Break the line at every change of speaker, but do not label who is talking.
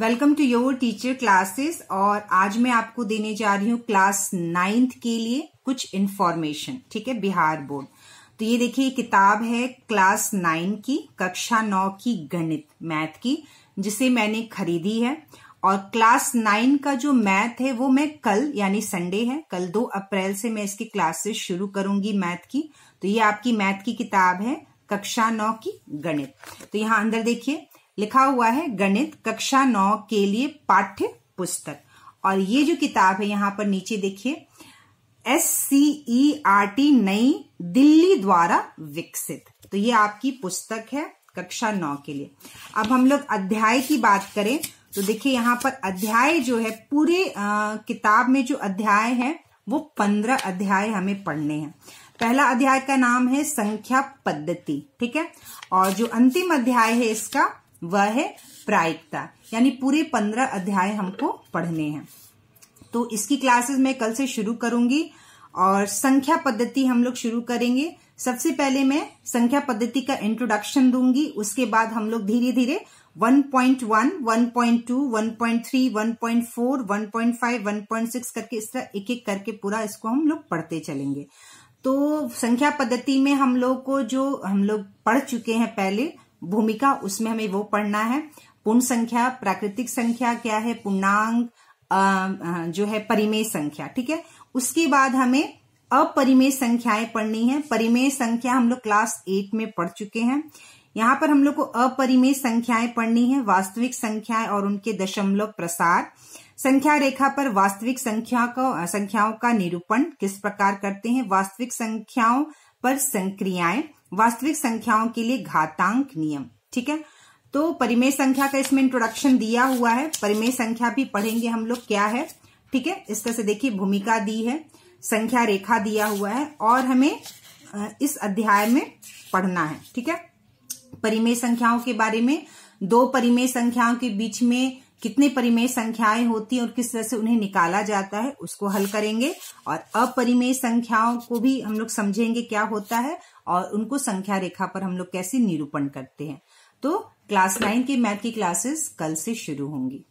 welcome to your teacher classes और आज मैं आपको देने जा रही हूँ क्लास नाइन्थ के लिए कुछ इन्फॉर्मेशन ठीक है बिहार बोर्ड तो ये देखिए किताब है क्लास नाइन की कक्षा नौ की गणित मैथ की जिसे मैंने खरीदी है और क्लास नाइन का जो मैथ है वो मैं कल यानी संडे है कल दो अप्रैल से मैं इसकी क्लासेस शुरू करूंगी मैथ की तो ये आपकी मैथ की किताब है कक्षा नौ की गणित तो यहाँ अंदर देखिए लिखा हुआ है गणित कक्षा नौ के लिए पाठ्य पुस्तक और ये जो किताब है यहाँ पर नीचे देखिए S C E R T नई दिल्ली द्वारा विकसित तो ये आपकी पुस्तक है कक्षा नौ के लिए अब हम लोग अध्याय की बात करें तो देखिए यहाँ पर अध्याय जो है पूरे आ, किताब में जो अध्याय है वो पंद्रह अध्याय हमें पढ़ने हैं पहला अध्याय का नाम है संख्या पद्धति ठीक है और जो अंतिम अध्याय है इसका वह है प्रायिकता यानी पूरे पंद्रह अध्याय हमको पढ़ने हैं तो इसकी क्लासेस मैं कल से शुरू करूंगी और संख्या पद्धति हम लोग शुरू करेंगे सबसे पहले मैं संख्या पद्धति का इंट्रोडक्शन दूंगी उसके बाद हम लोग धीरे धीरे 1.1, 1.2, 1.3, 1.4, 1.5, 1.6 करके इस तरह एक एक करके पूरा इसको हम लोग पढ़ते चलेंगे तो संख्या पद्धति में हम लोग को जो हम लोग पढ़ चुके हैं पहले भूमिका उसमें हमें वो पढ़ना है पूर्ण संख्या प्राकृतिक संख्या क्या है पूर्णांग जो है परिमेय संख्या ठीक है उसके बाद हमें अपरिमेय संख्याएं पढ़नी है परिमेय संख्या हम लोग क्लास एट में पढ़ चुके हैं यहां पर हम लोग को अपरिमेय संख्याएं पढ़नी है वास्तविक संख्याएं और उनके दशमलव प्रसार संख्या रेखा पर वास्तविक संख्या का संख्याओं का निरूपण किस प्रकार करते हैं वास्तविक संख्याओं पर संक्रियाएं वास्तविक संख्याओं के लिए घातांक नियम ठीक है तो परिमेय संख्या का इसमें इंट्रोडक्शन दिया हुआ है परिमेय संख्या भी पढ़ेंगे हम लोग क्या है ठीक है इस तरह से देखिए भूमिका दी है संख्या रेखा दिया हुआ है और हमें इस अध्याय में पढ़ना है ठीक है परिमेय संख्याओं के बारे में दो परिमेय संख्याओं के बीच में कितने परिमेय संख्याएं होती हैं और किस तरह से उन्हें निकाला जाता है उसको हल करेंगे और अपरिमेय संख्याओं को भी हम लोग समझेंगे क्या होता है और उनको संख्या रेखा पर हम लोग कैसे निरूपण करते हैं तो क्लास नाइन के मैथ की क्लासेस कल से शुरू होंगी